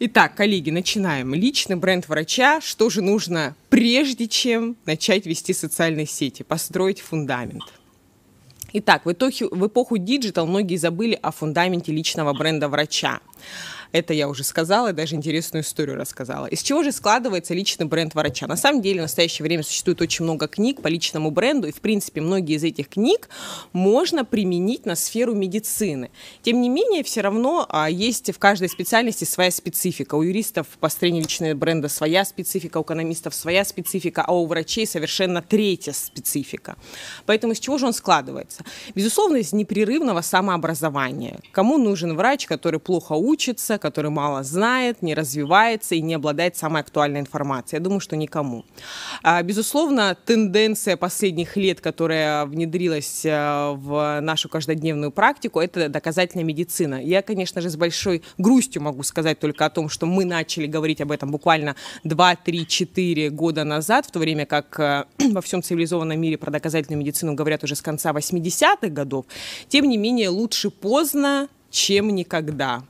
Итак, коллеги, начинаем. Личный бренд врача. Что же нужно, прежде чем начать вести социальные сети? Построить фундамент. Итак, в, эпохе, в эпоху диджитал многие забыли о фундаменте личного бренда врача. Это я уже сказала, и даже интересную историю рассказала. Из чего же складывается личный бренд врача? На самом деле в настоящее время существует очень много книг по личному бренду, и, в принципе, многие из этих книг можно применить на сферу медицины. Тем не менее, все равно а, есть в каждой специальности своя специфика. У юристов построение личного бренда своя специфика, у экономистов своя специфика, а у врачей совершенно третья специфика. Поэтому из чего же он складывается? Безусловно, из непрерывного самообразования. Кому нужен врач, который плохо учится, который мало знает, не развивается и не обладает самой актуальной информацией. Я думаю, что никому. А, безусловно, тенденция последних лет, которая внедрилась э, в нашу каждодневную практику, это доказательная медицина. Я, конечно же, с большой грустью могу сказать только о том, что мы начали говорить об этом буквально 2-3-4 года назад, в то время как э, во всем цивилизованном мире про доказательную медицину говорят уже с конца 80-х годов. Тем не менее, лучше поздно, чем никогда.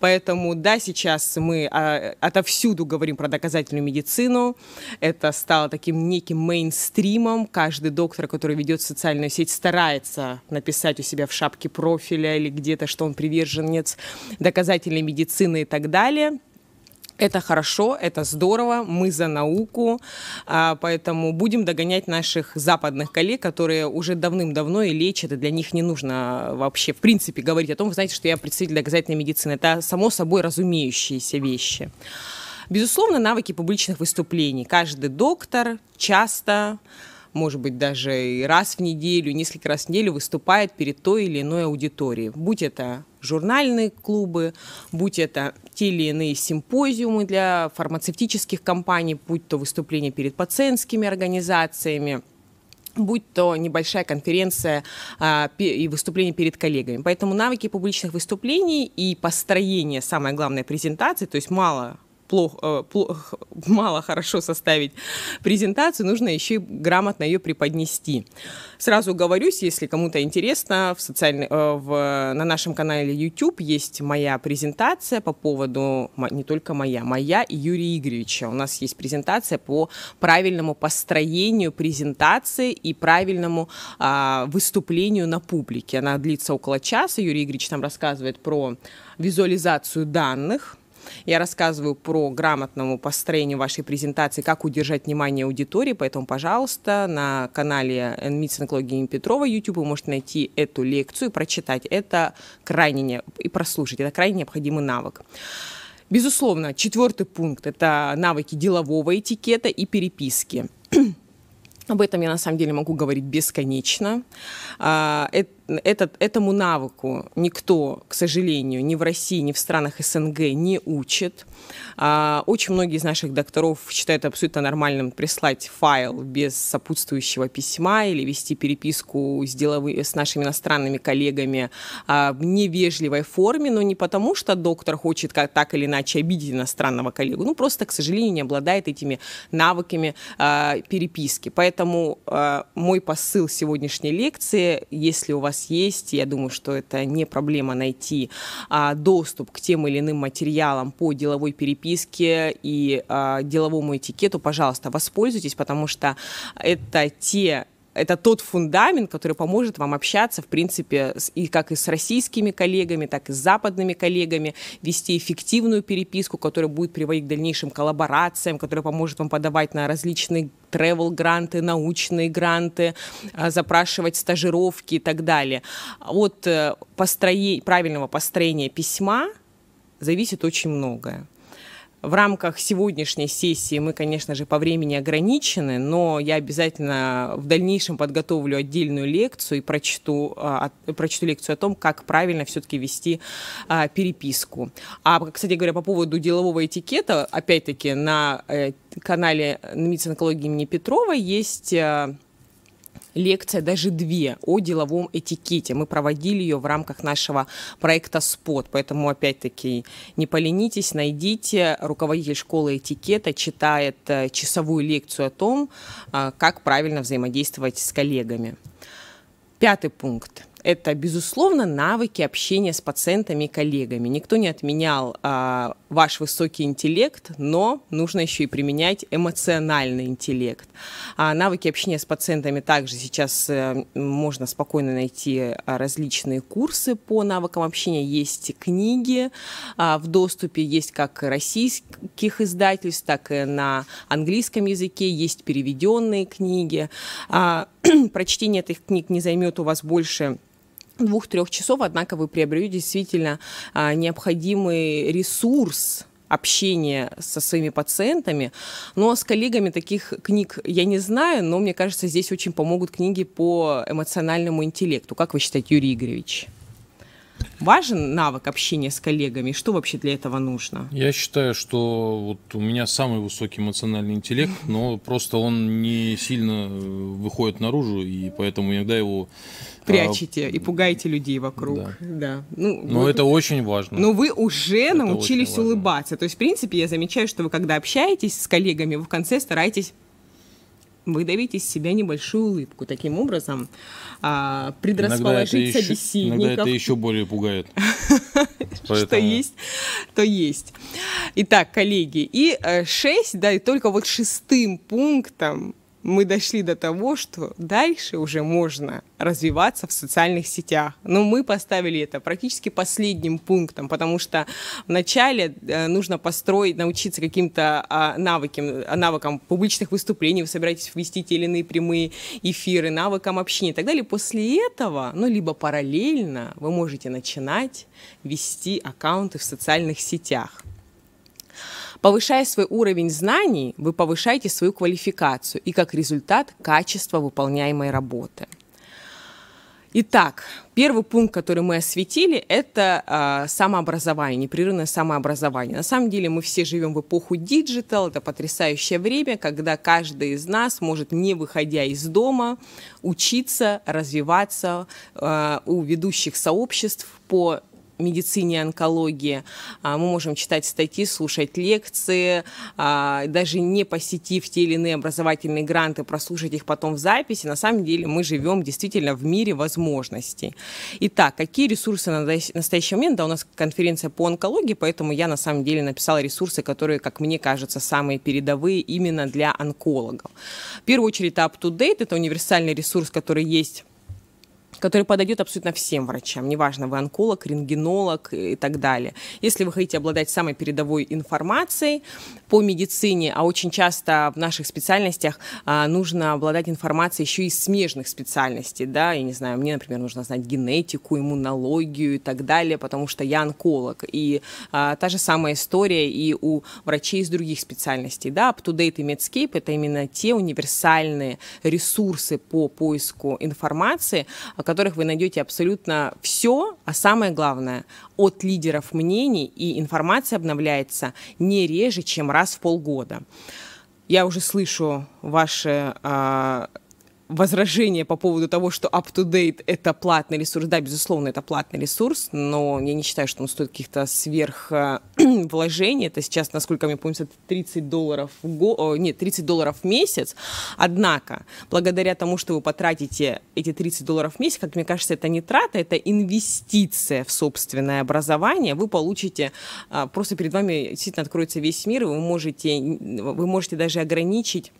Поэтому, да, сейчас мы а, отовсюду говорим про доказательную медицину. Это стало таким неким мейнстримом. Каждый доктор, который ведет социальную сеть, старается написать у себя в шапке профиля или где-то, что он приверженец доказательной медицины и так далее. Это хорошо, это здорово, мы за науку, а, поэтому будем догонять наших западных коллег, которые уже давным-давно и лечат, и для них не нужно вообще, в принципе, говорить о том, вы знаете, что я представитель доказательной медицины. Это само собой разумеющиеся вещи. Безусловно, навыки публичных выступлений. Каждый доктор часто может быть, даже и раз в неделю, несколько раз в неделю выступает перед той или иной аудиторией. Будь это журнальные клубы, будь это те или иные симпозиумы для фармацевтических компаний, будь то выступление перед пациентскими организациями, будь то небольшая конференция а, и выступление перед коллегами. Поэтому навыки публичных выступлений и построение, самое главное, презентации, то есть мало плохо, э, плохо, мало хорошо составить презентацию, нужно еще и грамотно ее преподнести. Сразу говорюсь, если кому-то интересно, в социальной, э, в, на нашем канале YouTube есть моя презентация по поводу, не только моя, моя и Юрия Игоревича. У нас есть презентация по правильному построению презентации и правильному а, выступлению на публике. Она длится около часа. Юрий Игоревич там рассказывает про визуализацию данных, я рассказываю про грамотному построению вашей презентации, как удержать внимание аудитории, поэтому, пожалуйста, на канале Митсинг Логини Петрова YouTube вы можете найти эту лекцию и прочитать. Это крайне не... и прослушать. Это крайне необходимый навык. Безусловно, четвертый пункт – это навыки делового этикета и переписки. Об этом я на самом деле могу говорить бесконечно. А, это этот, этому навыку никто, к сожалению, ни в России, ни в странах СНГ не учит. А, очень многие из наших докторов считают абсолютно нормальным прислать файл без сопутствующего письма или вести переписку с, деловы, с нашими иностранными коллегами а, в невежливой форме, но не потому, что доктор хочет как, так или иначе обидеть иностранного коллегу, ну просто, к сожалению, не обладает этими навыками а, переписки. Поэтому мой посыл сегодняшней лекции, если у вас сейчас есть. Я думаю, что это не проблема найти а, доступ к тем или иным материалам по деловой переписке и а, деловому этикету. Пожалуйста, воспользуйтесь, потому что это те это тот фундамент, который поможет вам общаться, в принципе, и как и с российскими коллегами, так и с западными коллегами, вести эффективную переписку, которая будет приводить к дальнейшим коллаборациям, которая поможет вам подавать на различные travel гранты научные гранты, а, запрашивать стажировки и так далее. От э, построения, правильного построения письма зависит очень многое. В рамках сегодняшней сессии мы, конечно же, по времени ограничены, но я обязательно в дальнейшем подготовлю отдельную лекцию и прочту, а, прочту лекцию о том, как правильно все-таки вести а, переписку. А, кстати говоря, по поводу делового этикета, опять-таки, на э, канале медицинской онкологии имени Петрова есть э, лекция, даже две, о деловом этикете. Мы проводили ее в рамках нашего проекта «Спот», поэтому, опять-таки, не поленитесь, найдите. Руководитель школы этикета читает э, часовую лекцию о том, э, как правильно взаимодействовать с коллегами. Пятый пункт – это, безусловно, навыки общения с пациентами и коллегами. Никто не отменял а, ваш высокий интеллект, но нужно еще и применять эмоциональный интеллект. А навыки общения с пациентами также сейчас а, можно спокойно найти а, различные курсы по навыкам общения. Есть книги а, в доступе, есть как российских издательств, так и на английском языке, есть переведенные книги. А, прочтение этих книг не займет у вас больше двух-трех часов, однако вы приобрели действительно а, необходимый ресурс общения со своими пациентами. Но ну, а с коллегами таких книг я не знаю, но мне кажется, здесь очень помогут книги по эмоциональному интеллекту. Как вы считаете, Юрий Игоревич? Важен навык общения с коллегами? Что вообще для этого нужно? Я считаю, что вот у меня самый высокий эмоциональный интеллект, но просто он не сильно э, выходит наружу, и поэтому иногда его а, прячете а, и пугаете людей вокруг. Да. да. Ну, Но вы, это очень важно. Но вы уже это научились улыбаться. То есть, в принципе, я замечаю, что вы, когда общаетесь с коллегами, вы в конце стараетесь выдавить из себя небольшую улыбку. Таким образом, а, предрасположить собеседников. иногда это еще более пугает. Что есть, то есть. Итак, коллеги, и э, шесть, да, и только вот шестым пунктом мы дошли до того, что дальше уже можно развиваться в социальных сетях. Но мы поставили это практически последним пунктом, потому что вначале э, нужно построить, научиться каким-то а, навыкам, навыкам публичных выступлений, вы собираетесь вести те или иные прямые эфиры, навыкам общения и так далее. После этого, ну, либо параллельно вы можете начинать вести аккаунты в социальных сетях. Повышая свой уровень знаний, вы повышаете свою квалификацию и, как результат, качество выполняемой работы. Итак, первый пункт, который мы осветили, это э, самообразование, непрерывное самообразование. На самом деле мы все живем в эпоху диджитал, это потрясающее время, когда каждый из нас может, не выходя из дома, учиться, развиваться э, у ведущих сообществ по медицине онкологии. А, мы можем читать статьи, слушать лекции, а, даже не посетив те или иные образовательные гранты, прослушать их потом в записи. На самом деле мы живем действительно в мире возможностей. Итак, какие ресурсы на настоящий момент? Да, у нас конференция по онкологии, поэтому я на самом деле написала ресурсы, которые, как мне кажется, самые передовые именно для онкологов. В первую очередь это UpToDate, это универсальный ресурс, который есть который подойдет абсолютно всем врачам, неважно, вы онколог, рентгенолог и так далее. Если вы хотите обладать самой передовой информацией по медицине, а очень часто в наших специальностях а, нужно обладать информацией еще и смежных специальностей, да, я не знаю, мне, например, нужно знать генетику, иммунологию и так далее, потому что я онколог, и а, та же самая история и у врачей из других специальностей, да, UpToDate и Medscape — это именно те универсальные ресурсы по поиску информации, которых вы найдете абсолютно все, а самое главное, от лидеров мнений, и информация обновляется не реже, чем раз в полгода. Я уже слышу ваши э, возражение по поводу того, что up-to-date — это платный ресурс. Да, безусловно, это платный ресурс, но я не считаю, что он стоит каких-то сверх э, вложений. Это сейчас, насколько мне помнится, 30 долларов в го... нет, 30 долларов в месяц. Однако, благодаря тому, что вы потратите эти 30 долларов в месяц, как мне кажется, это не трата, это инвестиция в собственное образование, вы получите, а, просто перед вами действительно откроется весь мир, и вы можете, вы можете даже ограничить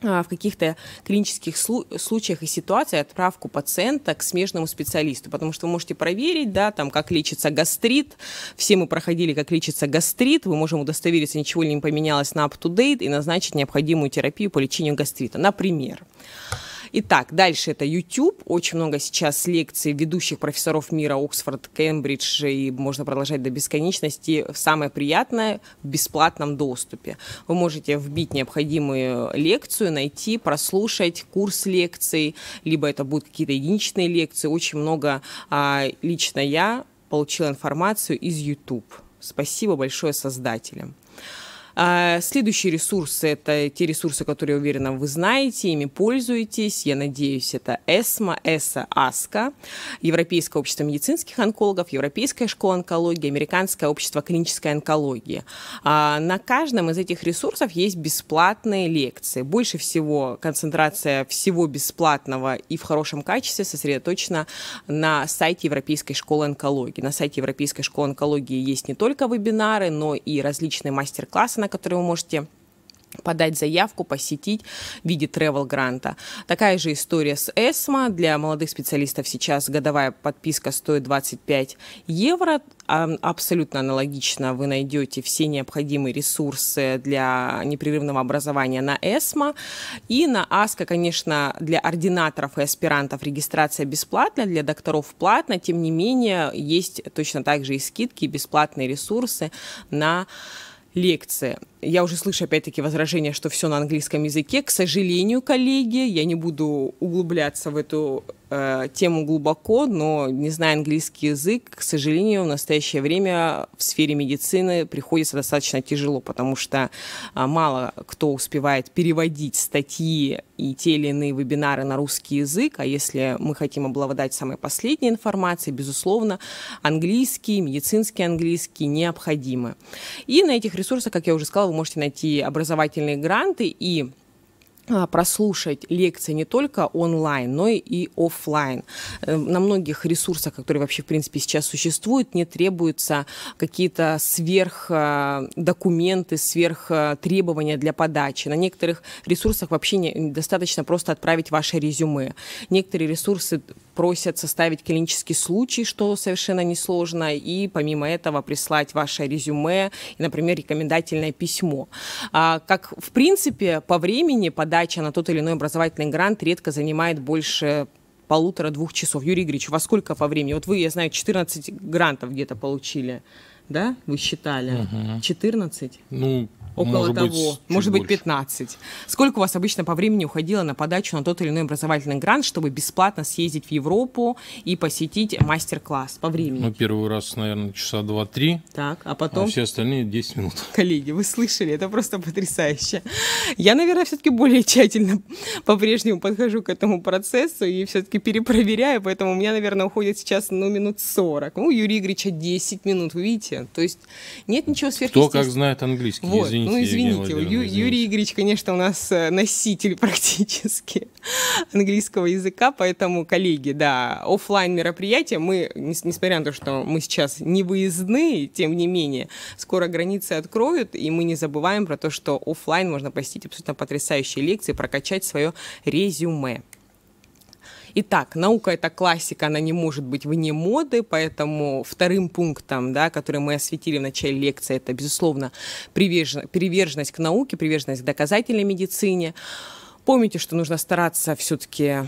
а, в каких-то клинических случаях и ситуациях отправку пациента к смежному специалисту, потому что вы можете проверить, да, там, как лечится гастрит, все мы проходили, как лечится гастрит, мы можем удостовериться, ничего не поменялось на up-to-date и назначить необходимую терапию по лечению гастрита, Например. Итак, дальше это YouTube. Очень много сейчас лекций ведущих профессоров мира Оксфорд, Кембридж, и можно продолжать до бесконечности. Самое приятное в бесплатном доступе. Вы можете вбить необходимую лекцию, найти, прослушать курс лекций, либо это будут какие-то единичные лекции. Очень много а, лично я получила информацию из YouTube. Спасибо большое создателям. А, следующие ресурсы – это те ресурсы, которые, уверена, вы знаете, ими пользуетесь. Я надеюсь, это ЭСМА, ЭСА, АСКА, Европейское общество медицинских онкологов, Европейская школа онкологии, Американское общество клинической онкологии. А, на каждом из этих ресурсов есть бесплатные лекции. Больше всего концентрация всего бесплатного и в хорошем качестве сосредоточена на сайте Европейской школы онкологии. На сайте Европейской школы онкологии есть не только вебинары, но и различные мастер-классы, на на которые вы можете подать заявку, посетить в виде travel гранта. Такая же история с ESMA. Для молодых специалистов сейчас годовая подписка стоит 25 евро. А, абсолютно аналогично вы найдете все необходимые ресурсы для непрерывного образования на ESMA. И на АСКО, конечно, для ординаторов и аспирантов регистрация бесплатна, для докторов платно. Тем не менее, есть точно так же и скидки, и бесплатные ресурсы на лекция. Я уже слышу, опять-таки, возражение, что все на английском языке. К сожалению, коллеги, я не буду углубляться в эту Э, тему глубоко, но не зная английский язык, к сожалению, в настоящее время в сфере медицины приходится достаточно тяжело, потому что а, мало кто успевает переводить статьи и те или иные вебинары на русский язык, а если мы хотим обладать самой последней информацией, безусловно, английский, медицинский английский необходимы. И на этих ресурсах, как я уже сказала, вы можете найти образовательные гранты и а, прослушать лекции не только онлайн, но и офлайн. Э, на многих ресурсах, которые вообще, в принципе, сейчас существуют, не требуются какие-то сверхдокументы, а, сверхтребования а, для подачи. На некоторых ресурсах вообще не, достаточно просто отправить ваше резюме. Некоторые ресурсы просят составить клинический случай, что совершенно несложно, и помимо этого прислать ваше резюме, и, например, рекомендательное письмо. А, как, в принципе, по времени подача на тот или иной образовательный грант редко занимает больше полутора-двух часов. Юрий Игоревич, во сколько по времени? Вот вы, я знаю, 14 грантов где-то получили да, вы считали? Угу. 14? Ну, около может того, быть, может быть, 15. Больше. Сколько у вас обычно по времени уходило на подачу на тот или иной образовательный грант, чтобы бесплатно съездить в Европу и посетить мастер-класс по времени? Ну, первый раз, наверное, часа 2-3. Так, а, а потом... А все остальные 10 минут. Коллеги, вы слышали, это просто потрясающе. Я, наверное, все-таки более тщательно по-прежнему подхожу к этому процессу и все-таки перепроверяю, поэтому у меня, наверное, уходит сейчас, ну, минут 40. Ну, у Юрия Игоревича 10 минут, вы видите? То есть нет ничего сверхъестественного. Кто как знает английский, вот. извините. Ну, извините, Ю, Юрий Игоревич, конечно, у нас э, носитель практически английского языка, поэтому, коллеги, да, офлайн мероприятия мы, несмотря на то, что мы сейчас не выездны, тем не менее, скоро границы откроют, и мы не забываем про то, что офлайн можно посетить абсолютно потрясающие лекции, прокачать свое резюме. Итак, наука — это классика, она не может быть вне моды, поэтому вторым пунктом, да, который мы осветили в начале лекции, это, безусловно, приверженность к науке, приверженность к доказательной медицине. Помните, что нужно стараться все-таки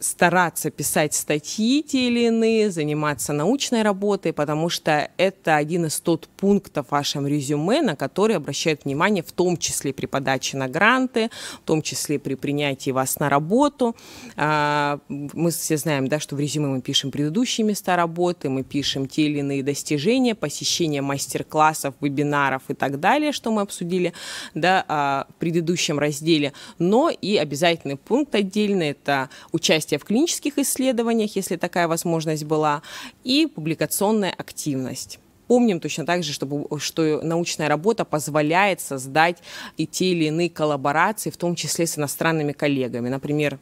стараться писать статьи те или иные, заниматься научной работой, потому что это один из тот пунктов вашем резюме, на который обращают внимание, в том числе при подаче на гранты, в том числе при принятии вас на работу. А, мы все знаем, да, что в резюме мы пишем предыдущие места работы, мы пишем те или иные достижения, посещение мастер-классов, вебинаров и так далее, что мы обсудили да, а, в предыдущем разделе. Но и обязательный пункт отдельный – это участие участие в клинических исследованиях, если такая возможность была, и публикационная активность помним точно так же, чтобы, что научная работа позволяет создать и те или иные коллаборации, в том числе с иностранными коллегами. Например,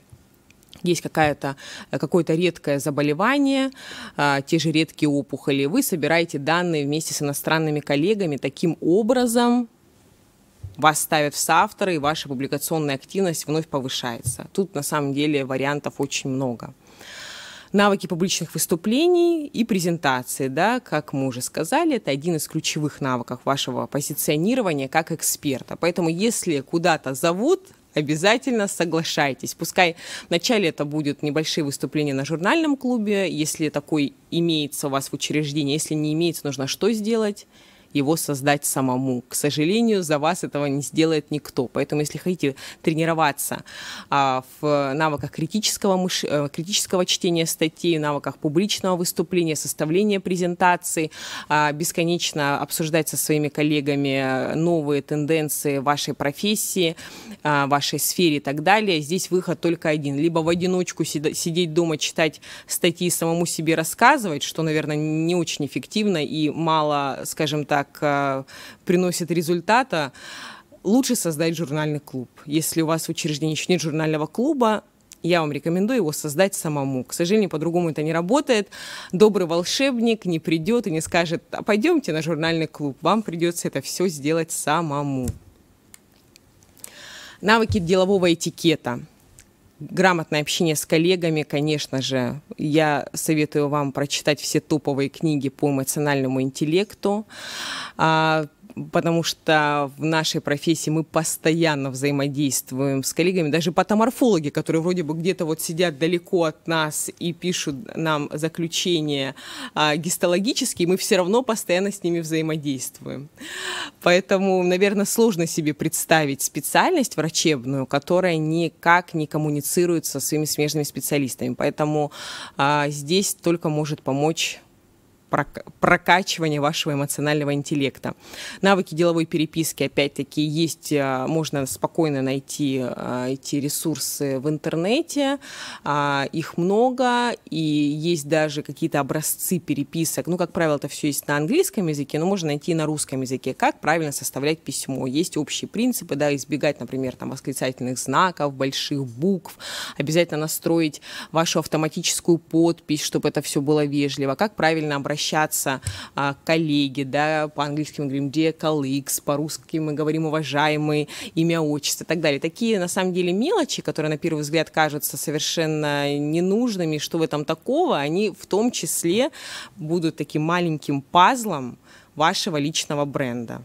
есть какая то какое то редкое заболевание, а, те же редкие опухоли, вы собираете данные вместе с иностранными коллегами, таким образом вас ставят в соавторы, и ваша публикационная активность вновь повышается. Тут на самом деле вариантов очень много. Навыки публичных выступлений и презентации, да, как мы уже сказали, это один из ключевых навыков вашего позиционирования как эксперта. Поэтому если куда-то зовут, обязательно соглашайтесь. Пускай вначале это будут небольшие выступления на журнальном клубе, если такой имеется у вас в учреждении, если не имеется, нужно что сделать? его создать самому. К сожалению, за вас этого не сделает никто. Поэтому, если хотите тренироваться а, в навыках критического, мыш... Э, критического чтения статей, навыках публичного выступления, составления презентаций, а, бесконечно обсуждать со своими коллегами э, новые тенденции вашей профессии, а, вашей сфере и так далее, здесь выход только один. Либо в одиночку сидеть дома, читать статьи и самому себе рассказывать, что, наверное, не очень эффективно и мало, скажем так, так э, приносит результата, лучше создать журнальный клуб. Если у вас в учреждении еще нет журнального клуба, я вам рекомендую его создать самому. К сожалению, по-другому это не работает. Добрый волшебник не придет и не скажет, а пойдемте на журнальный клуб. Вам придется это все сделать самому. Навыки делового этикета – грамотное общение с коллегами, конечно же. Я советую вам прочитать все топовые книги по эмоциональному интеллекту. А, потому что в нашей профессии мы постоянно взаимодействуем с коллегами, даже патоморфологи, которые вроде бы где-то вот сидят далеко от нас и пишут нам заключения а, гистологические, мы все равно постоянно с ними взаимодействуем. Поэтому, наверное, сложно себе представить специальность врачебную, которая никак не коммуницирует со своими смежными специалистами. Поэтому а, здесь только может помочь прокачивания вашего эмоционального интеллекта. Навыки деловой переписки, опять-таки, есть, э, можно спокойно найти э, эти ресурсы в интернете, а, их много, и есть даже какие-то образцы переписок. Ну, как правило, это все есть на английском языке, но можно найти и на русском языке, как правильно составлять письмо. Есть общие принципы, да, избегать, например, там, восклицательных знаков, больших букв, обязательно настроить вашу автоматическую подпись, чтобы это все было вежливо, как правильно обращаться обращаться а, к коллеге, да, по-английски мы говорим dear colleagues, по-русски мы говорим уважаемый, имя, отчество и так далее. Такие, на самом деле, мелочи, которые, на первый взгляд, кажутся совершенно ненужными, что в этом такого, они в том числе будут таким маленьким пазлом вашего личного бренда.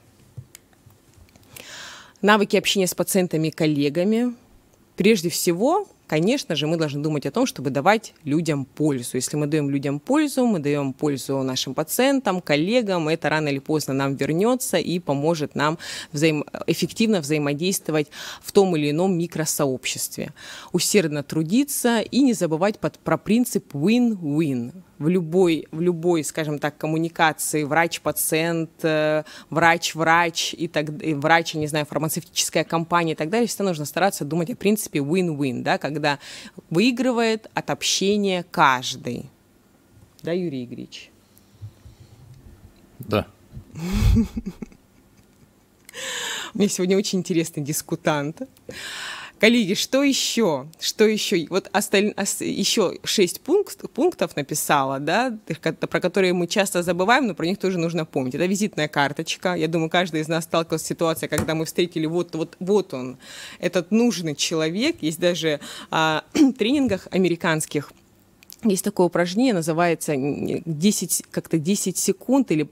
Навыки общения с пациентами и коллегами. Прежде всего, конечно же, мы должны думать о том, чтобы давать людям пользу. Если мы даем людям пользу, мы даем пользу нашим пациентам, коллегам, это рано или поздно нам вернется и поможет нам взаим... эффективно взаимодействовать в том или ином микросообществе. Усердно трудиться и не забывать под... про принцип win-win в любой, в любой, скажем так, коммуникации врач-пациент, э, врач-врач и так врач, я не знаю, фармацевтическая компания и так далее, всегда нужно стараться думать о принципе win-win, да, когда когда выигрывает от общения каждый. Да, Юрий Игоревич? Да. У меня сегодня очень интересный дискутант. Коллеги, что еще? Что еще? Вот осталь... еще шесть пункт... пунктов написала, да, про которые мы часто забываем, но про них тоже нужно помнить. Это визитная карточка. Я думаю, каждый из нас сталкивался с ситуацией, когда мы встретили вот, вот, вот он, этот нужный человек. Есть даже а, тренингах американских есть такое упражнение, называется 10, как-то 10 секунд или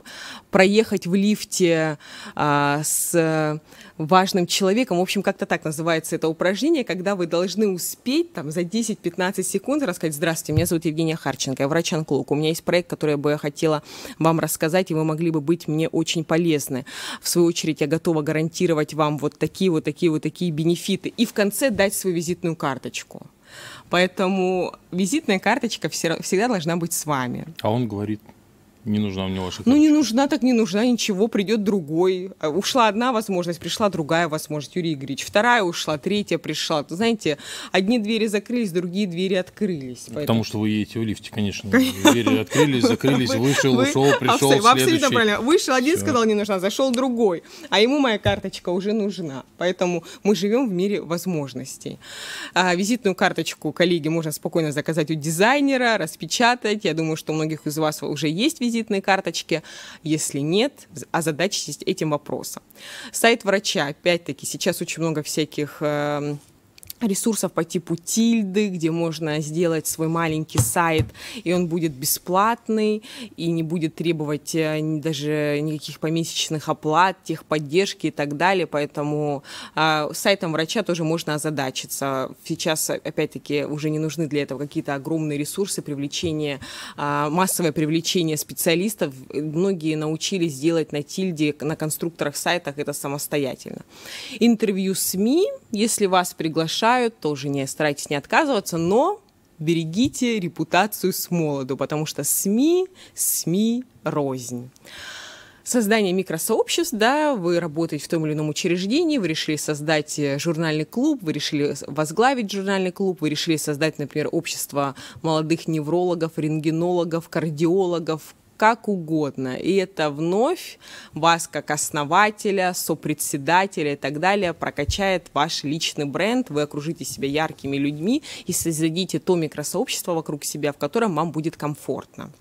проехать в лифте а, с важным человеком. В общем, как-то так называется это упражнение, когда вы должны успеть там, за 10-15 секунд рассказать «Здравствуйте, меня зовут Евгения Харченко, я врач-онколог. У меня есть проект, который бы я хотела вам рассказать, и вы могли бы быть мне очень полезны. В свою очередь, я готова гарантировать вам вот такие вот такие вот такие бенефиты». И в конце дать свою визитную карточку. Поэтому визитная карточка всегда должна быть с вами. А он говорит, не нужна мне ваша Ну, не нужна, так не нужна, ничего, придет другой. А, ушла одна возможность, пришла другая возможность, Юрий Игоревич. Вторая ушла, третья пришла. Знаете, одни двери закрылись, другие двери открылись. Поэтому... Потому что вы едете в лифте, конечно. Двери открылись, закрылись, вышел, ушел, пришел, Абсолютно правильно. Вышел один, сказал, не нужна, зашел другой. А ему моя карточка уже нужна. Поэтому мы живем в мире возможностей. А, визитную карточку коллеги можно спокойно заказать у дизайнера, распечатать. Я думаю, что у многих из вас уже есть визит визитной карточки. Если нет, озадачитесь этим вопросом. Сайт врача, опять-таки, сейчас очень много всяких эм, ресурсов по типу Тильды, где можно сделать свой маленький сайт, и он будет бесплатный, и не будет требовать э, даже никаких помесячных оплат, техподдержки и так далее. Поэтому э, сайтом врача тоже можно озадачиться. Сейчас, а, опять-таки, уже не нужны для этого какие-то огромные ресурсы, привлечение, э, массовое привлечение специалистов. Многие научились делать на Тильде, на конструкторах сайтах это самостоятельно. Интервью СМИ, если вас приглашают, приглашают, тоже не старайтесь не отказываться, но берегите репутацию с молоду, потому что СМИ, СМИ рознь. Создание микросообществ, да, вы работаете в том или ином учреждении, вы решили создать э, журнальный клуб, вы решили возглавить журнальный клуб, вы решили создать, например, общество молодых неврологов, рентгенологов, кардиологов, как угодно. И это вновь вас как основателя, сопредседателя и так далее прокачает ваш личный бренд, вы окружите себя яркими людьми и создадите то микросообщество вокруг себя, в котором вам будет комфортно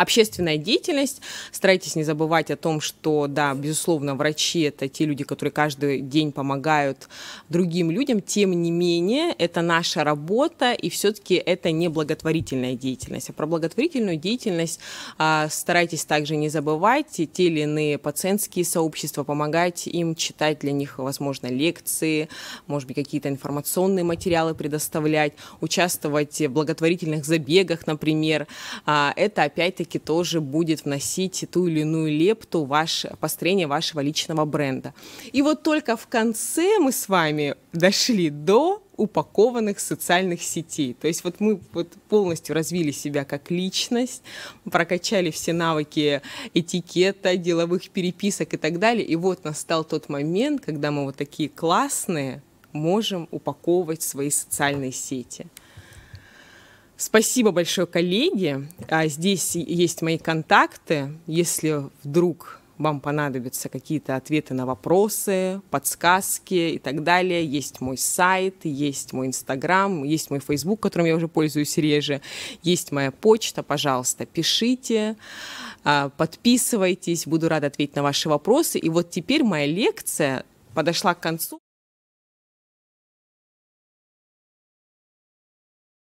общественная деятельность. Старайтесь не забывать о том, что, да, безусловно, врачи — это те люди, которые каждый день помогают другим людям. Тем не менее, это наша работа, и все-таки это не благотворительная деятельность. А про благотворительную деятельность а, старайтесь также не забывать. И те или иные пациентские сообщества, помогать им читать для них, возможно, лекции, может быть, какие-то информационные материалы предоставлять, участвовать в благотворительных забегах, например. А, это, опять-таки, все-таки тоже будет вносить ту или иную лепту в ваше, построение вашего личного бренда. И вот только в конце мы с вами дошли до упакованных социальных сетей. То есть вот мы вот полностью развили себя как личность, прокачали все навыки этикета, деловых переписок и так далее. И вот настал тот момент, когда мы вот такие классные можем упаковывать свои социальные сети. Спасибо большое, коллеги. А здесь есть мои контакты. Если вдруг вам понадобятся какие-то ответы на вопросы, подсказки и так далее. Есть мой сайт, есть мой Инстаграм, есть мой Фейсбук, которым я уже пользуюсь реже, есть моя почта, пожалуйста, пишите, а, подписывайтесь, буду рада ответить на ваши вопросы. И вот теперь моя лекция подошла к концу.